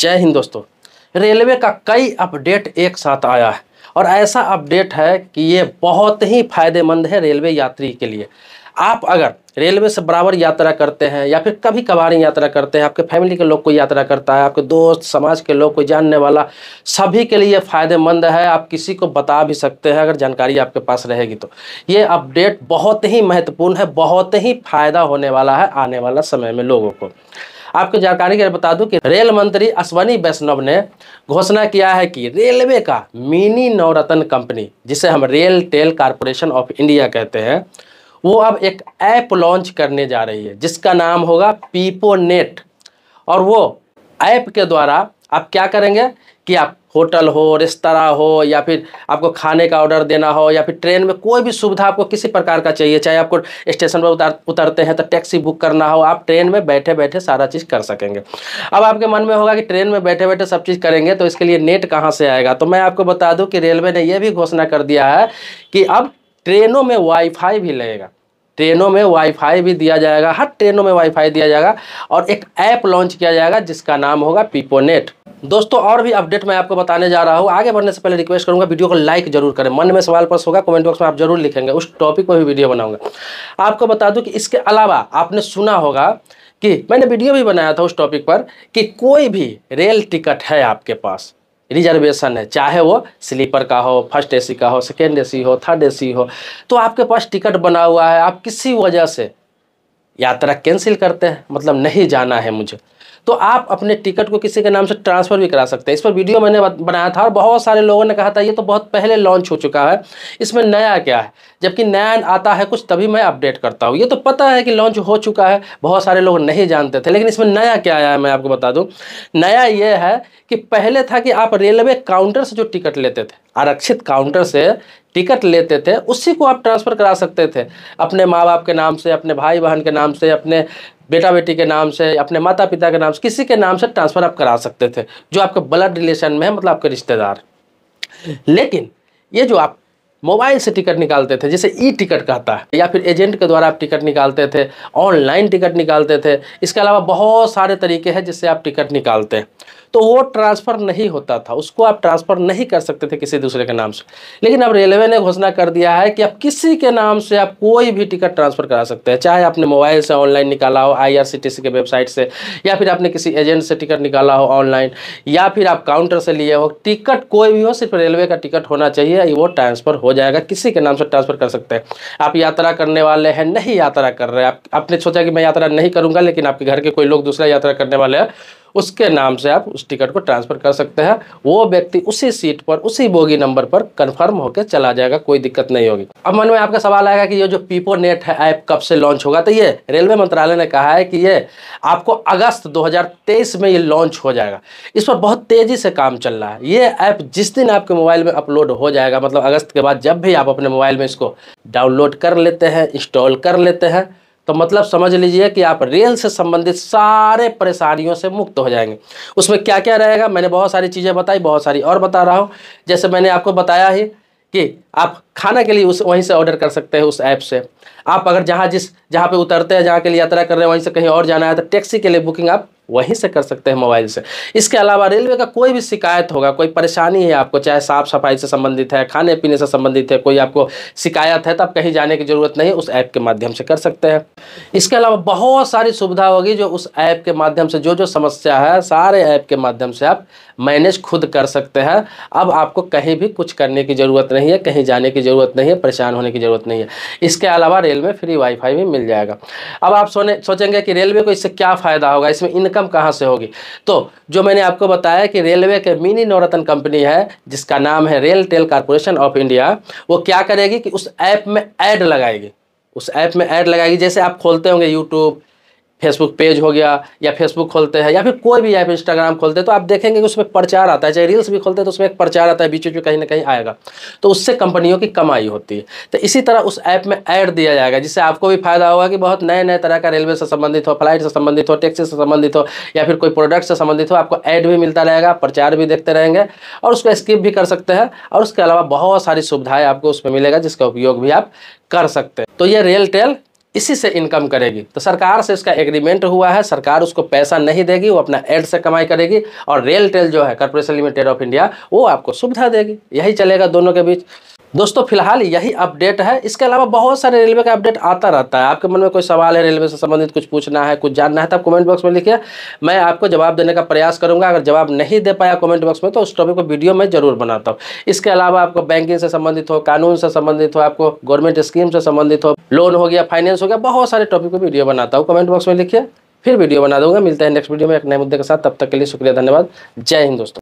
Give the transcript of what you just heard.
जय हिंद दोस्तों रेलवे का कई अपडेट एक साथ आया है और ऐसा अपडेट है कि ये बहुत ही फायदेमंद है रेलवे यात्री के लिए आप अगर रेलवे से बराबर यात्रा करते हैं या फिर कभी कभार यात्रा करते हैं आपके फैमिली के लोग कोई यात्रा करता है आपके दोस्त समाज के लोग कोई जानने वाला सभी के लिए फ़ायदेमंद है आप किसी को बता भी सकते हैं अगर जानकारी आपके पास रहेगी तो ये अपडेट बहुत ही महत्वपूर्ण है बहुत ही फ़ायदा होने वाला है आने वाला समय में लोगों को आपको जानकारी के लिए बता दूं कि रेल मंत्री अश्वनी वैष्णव ने घोषणा किया है कि रेलवे का मिनी नवरत्न कंपनी जिसे हम RailTel corporation of India कहते हैं वो अब एक ऐप लॉन्च करने जा रही है जिसका नाम होगा पीपो नेट और वो ऐप के द्वारा आप क्या करेंगे कि आप होटल हो रेस्तरा हो या फिर आपको खाने का ऑर्डर देना हो या फिर ट्रेन में कोई भी सुविधा आपको किसी प्रकार का चाहिए चाहे आपको स्टेशन पर उतार उतरते हैं तो टैक्सी बुक करना हो आप ट्रेन में बैठे बैठे सारा चीज़ कर सकेंगे अब आपके मन में होगा कि ट्रेन में बैठे बैठे सब चीज़ करेंगे तो इसके लिए नेट कहाँ से आएगा तो मैं आपको बता दूँ कि रेलवे ने यह भी घोषणा कर दिया है कि अब ट्रेनों में वाईफाई भी लगेगा ट्रेनों में वाईफाई भी दिया जाएगा हर ट्रेनों में वाईफाई दिया जाएगा और एक ऐप लॉन्च किया जाएगा जिसका नाम होगा पीपो नेट दोस्तों और भी अपडेट मैं आपको बताने जा रहा हूँ आगे बढ़ने से पहले रिक्वेस्ट करूँगा वीडियो को लाइक जरूर करें मन में सवाल प्रश्न होगा कमेंट बॉक्स में आप जरूर लिखेंगे उस टॉपिक पर भी वीडियो बनाऊंगा आपको बता दूँ कि इसके अलावा आपने सुना होगा कि मैंने वीडियो भी बनाया था उस टॉपिक पर कि कोई भी रेल टिकट है आपके पास रिजर्वेशन है चाहे वो स्लीपर का हो फर्स्ट एसी का हो सेकेंड एसी हो थर्ड एसी हो तो आपके पास टिकट बना हुआ है आप किसी वजह से यात्रा कैंसिल करते हैं मतलब नहीं जाना है मुझे तो आप अपने टिकट को किसी के नाम से ट्रांसफ़र भी करा सकते हैं इस पर वीडियो मैंने बनाया था और बहुत सारे लोगों ने कहा था ये तो बहुत पहले लॉन्च हो चुका है इसमें नया क्या है जबकि नया आता है कुछ तभी मैं अपडेट करता हूँ ये तो पता है कि लॉन्च हो चुका है बहुत सारे लोग नहीं जानते थे लेकिन इसमें नया क्या आया है मैं आपको बता दूँ नया ये है कि पहले था कि आप रेलवे काउंटर से जो टिकट लेते थे आरक्षित काउंटर से टिकट लेते थे उसी को आप ट्रांसफ़र करा सकते थे अपने माँ बाप के नाम से अपने भाई बहन के नाम से अपने बेटा बेटी के नाम से अपने माता पिता के नाम से किसी के नाम से ट्रांसफ़र आप करा सकते थे जो आपके ब्लड रिलेशन में है मतलब आपके रिश्तेदार लेकिन ये जो आप मोबाइल से टिकट निकालते थे जैसे ई टिकट कहता है या फिर एजेंट के द्वारा आप टिकट निकालते थे ऑनलाइन टिकट निकालते थे इसके अलावा बहुत सारे तरीके हैं जिससे आप टिकट निकालते हैं तो वो ट्रांसफ़र नहीं होता था उसको आप ट्रांसफ़र नहीं कर सकते थे किसी दूसरे के नाम से लेकिन अब रेलवे ने घोषणा कर दिया है कि अब किसी के नाम से आप कोई भी टिकट ट्रांसफ़र करा सकते हैं चाहे आपने मोबाइल से ऑनलाइन निकाला हो आई के वेबसाइट से या फिर आपने किसी एजेंट से टिकट निकाला हो ऑनलाइन या फिर आप काउंटर से लिए हो टिकट कोई भी हो सिर्फ रेलवे का टिकट होना चाहिए वो ट्रांसफ़र हो जाएगा किसी के नाम से ट्रांसफ़र कर सकते हैं आप यात्रा करने वाले हैं नहीं यात्रा कर रहे हैं आप, आपने सोचा कि मैं यात्रा नहीं करूँगा लेकिन आपके घर के कोई लोग दूसरा यात्रा करने वाले हैं उसके नाम से आप उस टिकट को ट्रांसफ़र कर सकते हैं वो व्यक्ति उसी सीट पर उसी बोगी नंबर पर कन्फर्म होकर चला जाएगा कोई दिक्कत नहीं होगी अब मन में आपका सवाल आएगा कि ये जो पीपो नेट है ऐप कब से लॉन्च होगा तो ये रेलवे मंत्रालय ने कहा है कि ये आपको अगस्त 2023 में ये लॉन्च हो जाएगा इस पर बहुत तेज़ी से काम चल रहा है ये ऐप जिस दिन आपके मोबाइल में अपलोड हो जाएगा मतलब अगस्त के बाद जब भी आप अपने मोबाइल में इसको डाउनलोड कर लेते हैं इंस्टॉल कर लेते हैं तो मतलब समझ लीजिए कि आप रेल से संबंधित सारे परेशानियों से मुक्त हो जाएंगे उसमें क्या क्या रहेगा मैंने बहुत सारी चीज़ें बताई बहुत सारी और बता रहा हूँ जैसे मैंने आपको बताया ही कि आप खाना के लिए उस वहीं से ऑर्डर कर सकते हैं उस ऐप से आप अगर जहाँ जिस जहाँ पे उतरते हैं जहाँ के लिए यात्रा कर रहे हैं वहीं से कहीं और जाना है तो टैक्सी के लिए बुकिंग आप वहीं से कर सकते हैं मोबाइल से इसके अलावा रेलवे का कोई भी शिकायत होगा कोई परेशानी है आपको चाहे साफ सफाई से संबंधित है खाने पीने से संबंधित है कोई आपको शिकायत है तो आप कहीं जाने की ज़रूरत नहीं उस ऐप के माध्यम से कर सकते हैं इसके अलावा बहुत सारी सुविधा होगी जो उस ऐप के माध्यम से जो जो समस्या है सारे ऐप के माध्यम से आप मैनेज खुद कर सकते हैं अब आपको कहीं भी कुछ करने की ज़रूरत नहीं है कहीं जाने की ज़रूरत नहीं है परेशान होने की ज़रूरत नहीं है इसके अलावा रेल में फ्री वाईफाई भी मिल जाएगा अब आप सोने सोचेंगे कि रेलवे को इससे क्या फ़ायदा होगा इसमें इनका इनकम कहाँ से होगी तो जो मैंने आपको बताया कि रेलवे के मिनी नवरत्न कंपनी है जिसका नाम है RailTel corporation of India वो क्या करेगी कि उस ऐप में ऐड लगाएगी उस ऐप में ऐड लगाएगी जैसे आप खोलते होंगे यूट्यूब फेसबुक पेज हो गया या फेसबुक खोलते हैं या फिर कोई भी ऐप इंस्टाग्राम खोलते हैं तो आप देखेंगे कि उसमें प्रचार आता है चाहे रील्स भी खोलते हैं तो उसमें एक प्रचार आता है बीच बीच में कहीं ना कहीं आएगा तो उससे कंपनियों की कमाई होती है तो इसी तरह उस ऐप में ऐड दिया जाएगा जिससे आपको भी फायदा होगा कि बहुत नए नए तरह का रेलवे से संबंधित हो फ्लाइट से संबंधित हो टैक्सी से संबंधित हो या फिर कोई प्रोडक्ट से संबंधित हो आपको ऐड भी मिलता रहेगा प्रचार भी देखते रहेंगे और उसको स्किप भी कर सकते हैं और उसके अलावा बहुत सारी सुविधाएँ आपको उसमें मिलेगा जिसका उपयोग भी आप कर सकते हैं तो ये रेल टेल इसी से इनकम करेगी तो सरकार से इसका एग्रीमेंट हुआ है सरकार उसको पैसा नहीं देगी वो अपना एड से कमाई करेगी और रेल टेल जो है कॉरपोरेशन लिमिटेड ऑफ इंडिया वो आपको सुविधा देगी यही चलेगा दोनों के बीच दोस्तों फिलहाल यही अपडेट है इसके अलावा बहुत सारे रेलवे का अपडेट आता रहता है आपके मन में कोई सवाल है रेलवे से संबंधित कुछ पूछना है कुछ जानना है तो आप कमेंट बॉक्स में लिखिए मैं आपको जवाब देने का प्रयास करूंगा अगर जवाब नहीं दे पाया कमेंट बॉक्स में तो उस टॉपिक को वीडियो में जरूर बनाता हूँ इसके अलावा आपको बैंकिंग से संबंधित हो कानून से संबंधित हो आपको गवर्नमेंट स्कीम से संबंधित हो लोन हो गया फाइनेंस हो गया बहुत सारे टॉपिक को वीडियो बनाता हूँ कमेंट बॉक्स में लिखिए फिर वीडियो बना दूंगा मिलता है नेक्स्ट वीडियो में एक नए मुद्दे के साथ तब तक के लिए शुक्रिया धन्यवाद जय हिंद दोस्तों